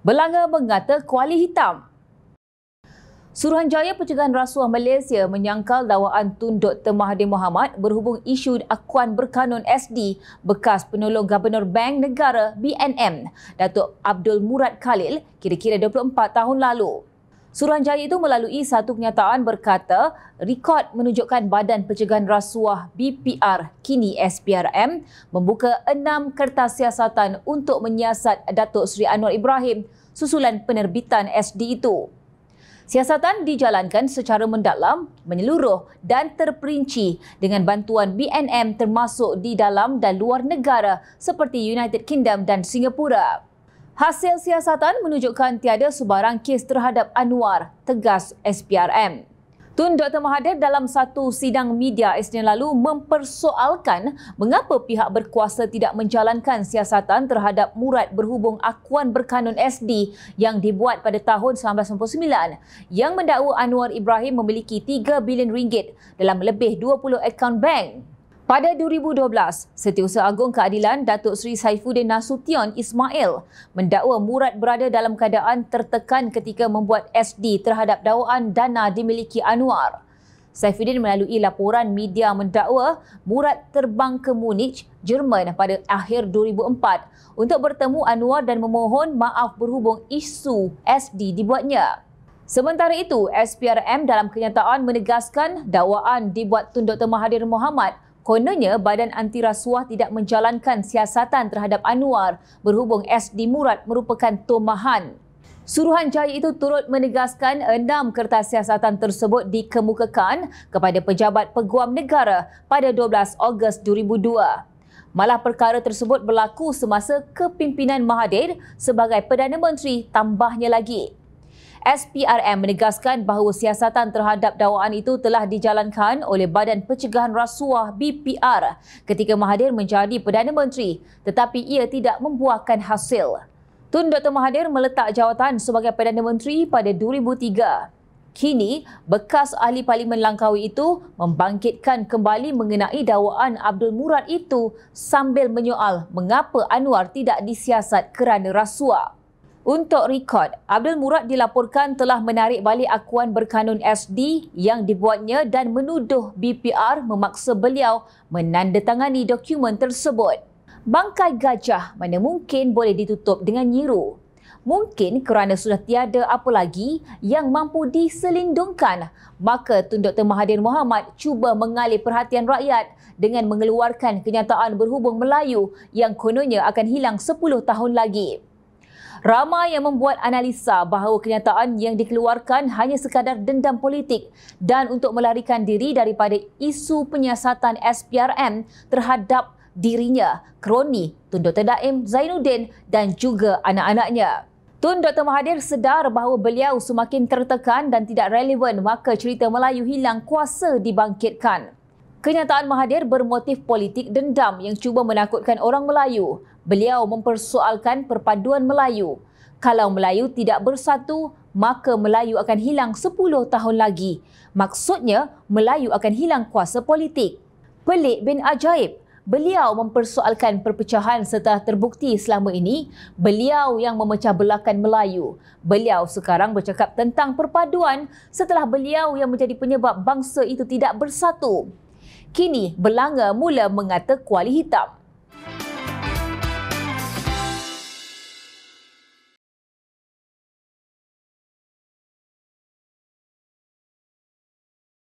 Belanga mengata kuali hitam. Suruhanjaya Pencegahan Rasuah Malaysia menyangkal dakwaan Tun Dr. Mahathir Mohamad berhubung isu akuan berkanun SD bekas penolong Gubernur Bank Negara BNM, Datuk Abdul Murad Khalil kira-kira 24 tahun lalu. Suruhanjaya itu melalui satu kenyataan berkata, rekod menunjukkan Badan Pencegahan Rasuah BPR kini SPRM membuka enam kertas siasatan untuk menyiasat Datuk Seri Anwar Ibrahim susulan penerbitan SD itu. Siasatan dijalankan secara mendalam, menyeluruh dan terperinci dengan bantuan BNM termasuk di dalam dan luar negara seperti United Kingdom dan Singapura. Hasil siasatan menunjukkan tiada sebarang kes terhadap Anwar, tegas SPRM. Tun Dr. Mahathir dalam satu sidang media Isnin lalu mempersoalkan mengapa pihak berkuasa tidak menjalankan siasatan terhadap murad berhubung akuan berkanun SD yang dibuat pada tahun 1999 yang mendakwa Anwar Ibrahim memiliki 3 bilion ringgit dalam lebih 20 akaun bank. Pada 2012, Setiausaha Agong Keadilan Datuk Seri Saifuddin Nasution Ismail mendakwa Murad berada dalam keadaan tertekan ketika membuat SD terhadap dakwaan dana dimiliki Anwar. Saifuddin melalui laporan media mendakwa Murad terbang ke Munich, Jerman pada akhir 2004 untuk bertemu Anwar dan memohon maaf berhubung isu SD dibuatnya. Sementara itu, SPRM dalam kenyataan menegaskan dakwaan dibuat Tun Dr. Mahathir Mohamad Kononnya, badan anti rasuah tidak menjalankan siasatan terhadap Anwar berhubung SD Murad merupakan tomahan. Suruhan Jaya itu turut menegaskan enam kertas siasatan tersebut dikemukakan kepada pejabat peguam negara pada 12 Ogos 2002. Malah perkara tersebut berlaku semasa kepimpinan Mahathir sebagai Perdana Menteri tambahnya lagi. SPRM menegaskan bahawa siasatan terhadap dakwaan itu telah dijalankan oleh Badan Pencegahan Rasuah BPR ketika Mahathir menjadi Perdana Menteri tetapi ia tidak membuahkan hasil. Tun Dr. Mahathir meletak jawatan sebagai Perdana Menteri pada 2003. Kini, bekas ahli parlimen Langkawi itu membangkitkan kembali mengenai dakwaan Abdul Murad itu sambil menyoal mengapa Anwar tidak disiasat kerana rasuah. Untuk rekod, Abdul Murad dilaporkan telah menarik balik akuan berkanun SD yang dibuatnya dan menuduh BPR memaksa beliau menandatangani dokumen tersebut. Bangkai gajah mana mungkin boleh ditutup dengan nyiru? Mungkin kerana sudah tiada apa lagi yang mampu diselindungkan, maka Tun Dr. Mahathir Mohamad cuba mengalih perhatian rakyat dengan mengeluarkan kenyataan berhubung Melayu yang kononnya akan hilang 10 tahun lagi. Ramai yang membuat analisa bahawa kenyataan yang dikeluarkan hanya sekadar dendam politik dan untuk melarikan diri daripada isu penyiasatan SPRM terhadap dirinya, kroni Tun Dr. Daim Zainuddin dan juga anak-anaknya. Tun Dr. Mahathir sedar bahawa beliau semakin tertekan dan tidak relevan maka cerita Melayu hilang kuasa dibangkitkan. Kenyataan Mahathir bermotif politik dendam yang cuba menakutkan orang Melayu. Beliau mempersoalkan perpaduan Melayu. Kalau Melayu tidak bersatu, maka Melayu akan hilang 10 tahun lagi. Maksudnya, Melayu akan hilang kuasa politik. Pelik bin Ajaib, beliau mempersoalkan perpecahan setelah terbukti selama ini, beliau yang memecah belakan Melayu. Beliau sekarang bercakap tentang perpaduan setelah beliau yang menjadi penyebab bangsa itu tidak bersatu kini Belanga mula mengata kuali hitam.